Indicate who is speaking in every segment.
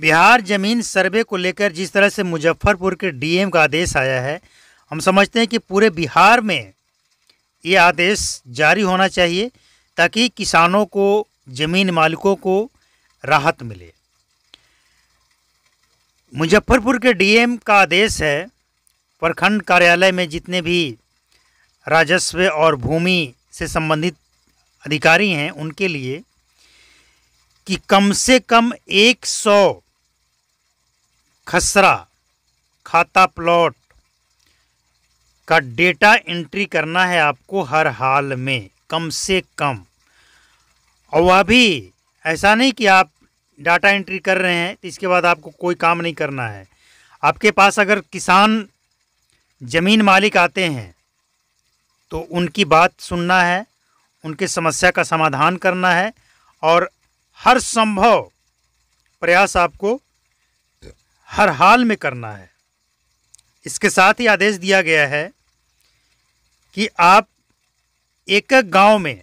Speaker 1: बिहार जमीन सर्वे को लेकर जिस तरह से मुजफ्फरपुर के डीएम का आदेश आया है हम समझते हैं कि पूरे बिहार में ये आदेश जारी होना चाहिए ताकि किसानों को ज़मीन मालिकों को राहत मिले मुजफ्फरपुर के डीएम का आदेश है प्रखंड कार्यालय में जितने भी राजस्व और भूमि से संबंधित अधिकारी हैं उनके लिए कि कम से कम एक सौ खसरा खाता प्लॉट का डेटा एंट्री करना है आपको हर हाल में कम से कम और अभी ऐसा नहीं कि आप डाटा एंट्री कर रहे हैं तो इसके बाद आपको कोई काम नहीं करना है आपके पास अगर किसान ज़मीन मालिक आते हैं तो उनकी बात सुनना है उनके समस्या का समाधान करना है और हर संभव प्रयास आपको हर हाल में करना है इसके साथ ही आदेश दिया गया है कि आप एक एक गाँव में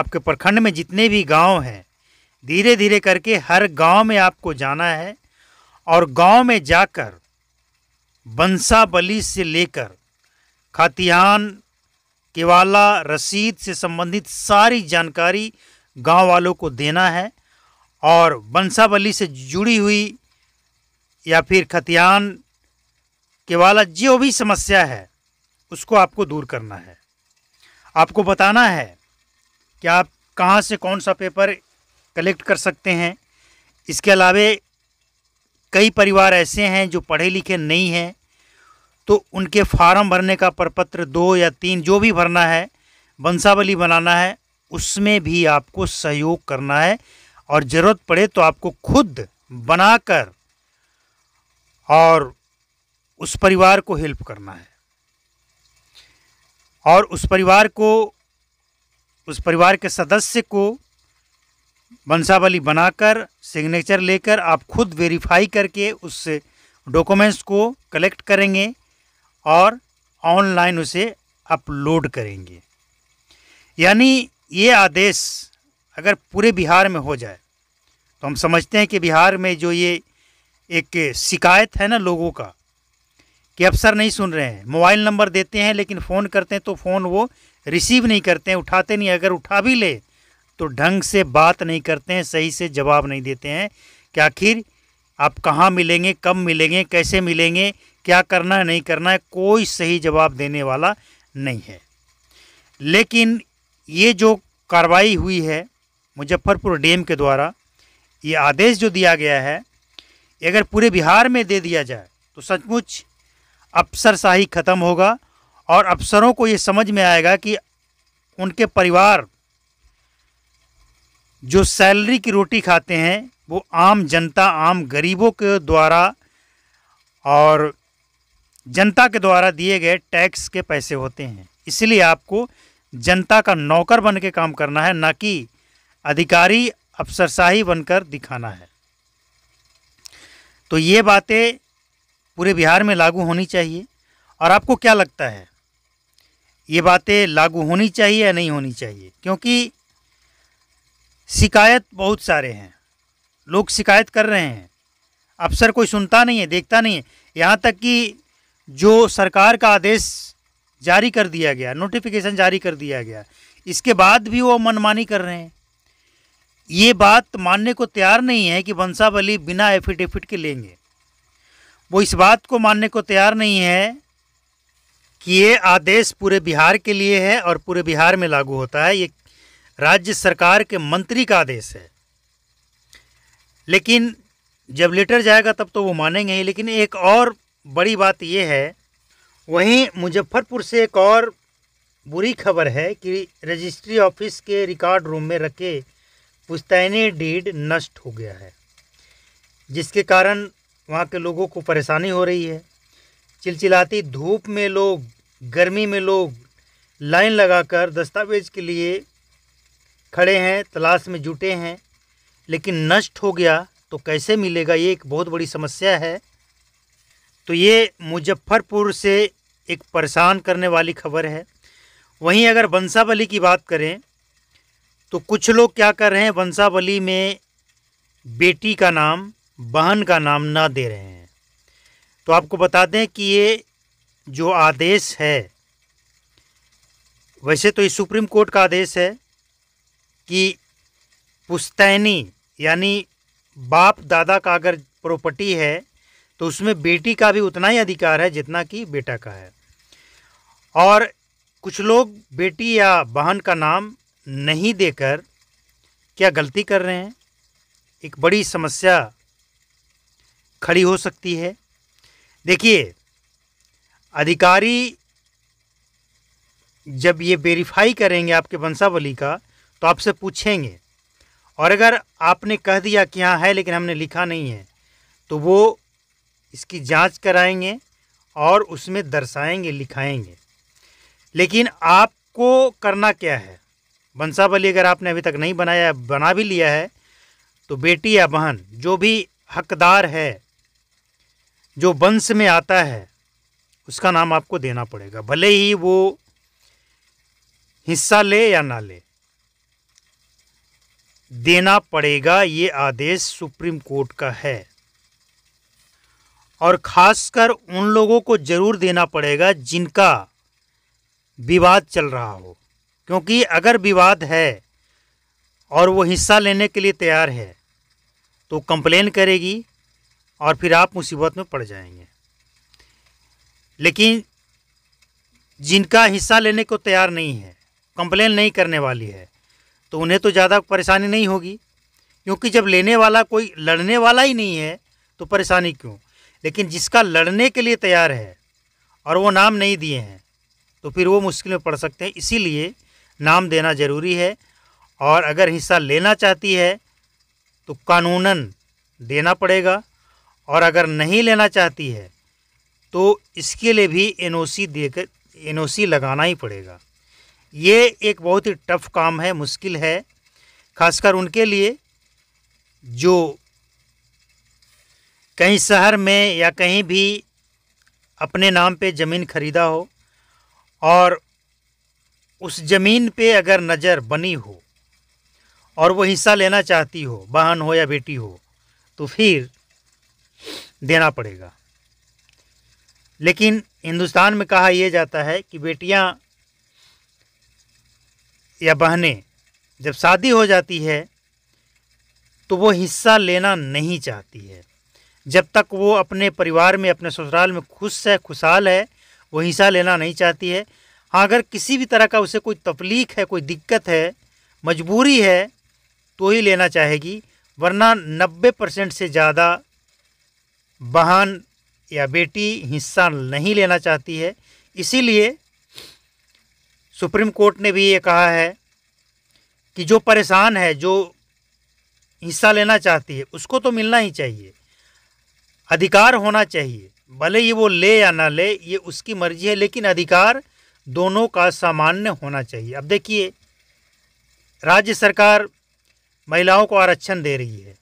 Speaker 1: आपके प्रखंड में जितने भी गांव हैं धीरे धीरे करके हर गांव में आपको जाना है और गांव में जाकर बंसाबली से लेकर खातिहान केवाला रसीद से संबंधित सारी जानकारी गांव वालों को देना है और बंसाबली से जुड़ी हुई या फिर खतियान के वाला जो भी समस्या है उसको आपको दूर करना है आपको बताना है कि आप कहाँ से कौन सा पेपर कलेक्ट कर सकते हैं इसके अलावे कई परिवार ऐसे हैं जो पढ़े लिखे नहीं हैं तो उनके फार्म भरने का प्रपत्र दो या तीन जो भी भरना है वंशावली बनाना है उसमें भी आपको सहयोग करना है और ज़रूरत पड़े तो आपको खुद बनाकर और उस परिवार को हेल्प करना है और उस परिवार को उस परिवार के सदस्य को वंशावली बनाकर सिग्नेचर लेकर आप खुद वेरीफाई करके उस डॉक्यूमेंट्स को कलेक्ट करेंगे और ऑनलाइन उसे अपलोड करेंगे यानी ये आदेश अगर पूरे बिहार में हो जाए तो हम समझते हैं कि बिहार में जो ये एक शिकायत है ना लोगों का कि अफसर नहीं सुन रहे हैं मोबाइल नंबर देते हैं लेकिन फ़ोन करते हैं तो फ़ोन वो रिसीव नहीं करते हैं उठाते नहीं अगर उठा भी ले तो ढंग से बात नहीं करते हैं सही से जवाब नहीं देते हैं कि आखिर आप कहाँ मिलेंगे कब मिलेंगे कैसे मिलेंगे क्या करना है नहीं करना है कोई सही जवाब देने वाला नहीं है लेकिन ये जो कार्रवाई हुई है मुजफ्फरपुर डीएम के द्वारा ये आदेश जो दिया गया है अगर पूरे बिहार में दे दिया जाए तो सचमुच अफसरशाही ख़त्म होगा और अफसरों को ये समझ में आएगा कि उनके परिवार जो सैलरी की रोटी खाते हैं वो आम जनता आम गरीबों के द्वारा और जनता के द्वारा दिए गए टैक्स के पैसे होते हैं इसलिए आपको जनता का नौकर बन के काम करना है ना कि अधिकारी अफसरशाही बनकर दिखाना है तो ये बातें पूरे बिहार में लागू होनी चाहिए और आपको क्या लगता है ये बातें लागू होनी चाहिए या नहीं होनी चाहिए क्योंकि शिकायत बहुत सारे हैं लोग शिकायत कर रहे हैं अफसर कोई सुनता नहीं है देखता नहीं है यहाँ तक कि जो सरकार का आदेश जारी कर दिया गया नोटिफिकेशन जारी कर दिया गया इसके बाद भी वो मनमानी कर रहे हैं ये बात मानने को तैयार नहीं है कि वंशावली बिना एफिडेविट के लेंगे वो इस बात को मानने को तैयार नहीं है कि ये आदेश पूरे बिहार के लिए है और पूरे बिहार में लागू होता है ये राज्य सरकार के मंत्री का आदेश है लेकिन जब लेटर जाएगा तब तो वो मानेंगे ही लेकिन एक और बड़ी बात ये है वहीं मुजफ्फरपुर से एक और बुरी खबर है कि रजिस्ट्री ऑफिस के रिकॉर्ड रूम में रखे पुस्तैनी डीड नष्ट हो गया है जिसके कारण वहाँ के लोगों को परेशानी हो रही है चिलचिलाती धूप में लोग गर्मी में लोग लाइन लगाकर दस्तावेज़ के लिए खड़े हैं तलाश में जुटे हैं लेकिन नष्ट हो गया तो कैसे मिलेगा ये एक बहुत बड़ी समस्या है तो ये मुजफ्फरपुर से एक परेशान करने वाली खबर है वहीं अगर बंसावली की बात करें तो कुछ लोग क्या कर रहे हैं वंशावली में बेटी का नाम बहन का नाम ना दे रहे हैं तो आपको बता दें कि ये जो आदेश है वैसे तो ये सुप्रीम कोर्ट का आदेश है कि पुस्तैनी यानी बाप दादा का अगर प्रॉपर्टी है तो उसमें बेटी का भी उतना ही अधिकार है जितना कि बेटा का है और कुछ लोग बेटी या बहन का नाम नहीं देकर क्या गलती कर रहे हैं एक बड़ी समस्या खड़ी हो सकती है देखिए अधिकारी जब ये वेरीफाई करेंगे आपके वंशावली का तो आपसे पूछेंगे और अगर आपने कह दिया कि हाँ है लेकिन हमने लिखा नहीं है तो वो इसकी जांच कराएंगे और उसमें दर्शाएंगे लिखाएंगे लेकिन आपको करना क्या है वंशावली अगर आपने अभी तक नहीं बनाया बना भी लिया है तो बेटी या बहन जो भी हकदार है जो वंश में आता है उसका नाम आपको देना पड़ेगा भले ही वो हिस्सा ले या ना ले देना पड़ेगा ये आदेश सुप्रीम कोर्ट का है और खासकर उन लोगों को ज़रूर देना पड़ेगा जिनका विवाद चल रहा हो क्योंकि अगर विवाद है और वो हिस्सा लेने के लिए तैयार है तो कंप्लेन करेगी और फिर आप मुसीबत में पड़ जाएंगे लेकिन जिनका हिस्सा लेने को तैयार नहीं है कंप्लेन नहीं करने वाली है तो उन्हें तो ज़्यादा परेशानी नहीं होगी क्योंकि जब लेने वाला कोई लड़ने वाला ही नहीं है तो परेशानी क्यों लेकिन जिसका लड़ने के लिए तैयार है और वो नाम नहीं दिए हैं तो फिर वो मुश्किल में पड़ सकते हैं इसीलिए नाम देना ज़रूरी है और अगर हिस्सा लेना चाहती है तो कानूनन देना पड़ेगा और अगर नहीं लेना चाहती है तो इसके लिए भी एनओसी देकर एनओसी लगाना ही पड़ेगा ये एक बहुत ही टफ काम है मुश्किल है खासकर उनके लिए जो कहीं शहर में या कहीं भी अपने नाम पे ज़मीन ख़रीदा हो और उस ज़मीन पे अगर नज़र बनी हो और वो हिस्सा लेना चाहती हो बहन हो या बेटी हो तो फिर देना पड़ेगा लेकिन हिंदुस्तान में कहा यह जाता है कि बेटियां या बहनें जब शादी हो जाती है तो वो हिस्सा लेना नहीं चाहती है जब तक वो अपने परिवार में अपने ससुराल में खुश है खुशहाल है वो हिस्सा लेना नहीं चाहती है हाँ अगर किसी भी तरह का उसे कोई तफलीक है कोई दिक्कत है मजबूरी है तो ही लेना चाहेगी वरना 90 परसेंट से ज़्यादा बहन या बेटी हिस्सा नहीं लेना चाहती है इसीलिए सुप्रीम कोर्ट ने भी ये कहा है कि जो परेशान है जो हिस्सा लेना चाहती है उसको तो मिलना ही चाहिए अधिकार होना चाहिए भले ही वो ले या ना ले ये उसकी मर्जी है लेकिन अधिकार दोनों का सामान्य होना चाहिए अब देखिए राज्य सरकार महिलाओं को आरक्षण दे रही है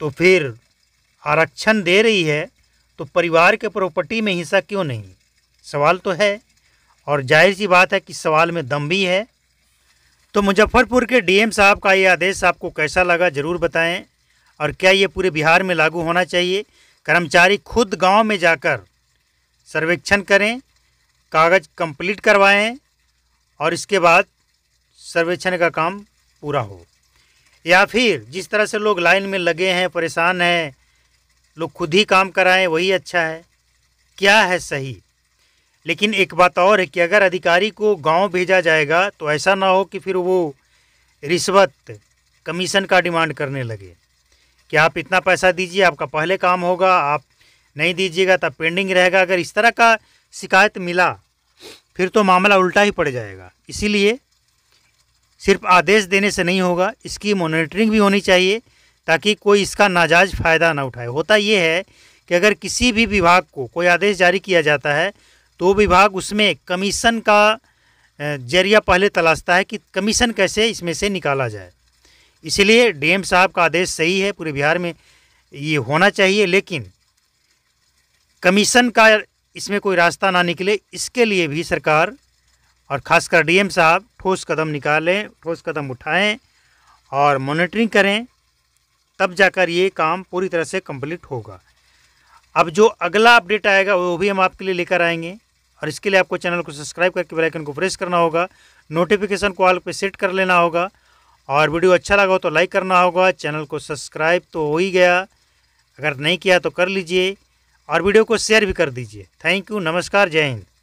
Speaker 1: तो फिर आरक्षण दे रही है तो परिवार के प्रॉपर्टी में हिस्सा क्यों नहीं सवाल तो है और जाहिर सी बात है कि सवाल में दम भी है तो मुजफ्फरपुर के डीएम साहब का ये आदेश आपको कैसा लगा ज़रूर बताएं और क्या ये पूरे बिहार में लागू होना चाहिए कर्मचारी खुद गांव में जाकर सर्वेक्षण करें कागज़ कंप्लीट करवाएं और इसके बाद सर्वेक्षण का काम पूरा हो या फिर जिस तरह से लोग लाइन में लगे हैं परेशान हैं लोग खुद ही काम कराएं वही अच्छा है क्या है सही लेकिन एक बात और है कि अगर अधिकारी को गांव भेजा जाएगा तो ऐसा ना हो कि फिर वो रिश्वत कमीशन का डिमांड करने लगे कि आप इतना पैसा दीजिए आपका पहले काम होगा आप नहीं दीजिएगा तब पेंडिंग रहेगा अगर इस तरह का शिकायत मिला फिर तो मामला उल्टा ही पड़ जाएगा इसीलिए सिर्फ आदेश देने से नहीं होगा इसकी मॉनिटरिंग भी होनी चाहिए ताकि कोई इसका नाजायज़ फ़ायदा ना उठाए होता ये है कि अगर किसी भी विभाग को कोई आदेश जारी किया जाता है तो विभाग उसमें कमीशन का जरिया पहले तलाशता है कि कमीशन कैसे इसमें से निकाला जाए इसलिए डीएम साहब का आदेश सही है पूरे बिहार में ये होना चाहिए लेकिन कमीशन का इसमें कोई रास्ता ना निकले इसके लिए भी सरकार और ख़ासकर डीएम साहब ठोस कदम निकालें ठोस कदम उठाएं और मॉनिटरिंग करें तब जाकर ये काम पूरी तरह से कंप्लीट होगा अब जो अगला अपडेट आएगा वो भी हम आपके लिए लेकर आएंगे और इसके लिए आपको चैनल को सब्सक्राइब करके बेलाइकन को प्रेस करना होगा नोटिफिकेशन को ऑल पर सेट कर लेना होगा और वीडियो अच्छा लगा हो तो लाइक करना होगा चैनल को सब्सक्राइब तो हो ही गया अगर नहीं किया तो कर लीजिए और वीडियो को शेयर भी कर दीजिए थैंक यू नमस्कार जय हिंद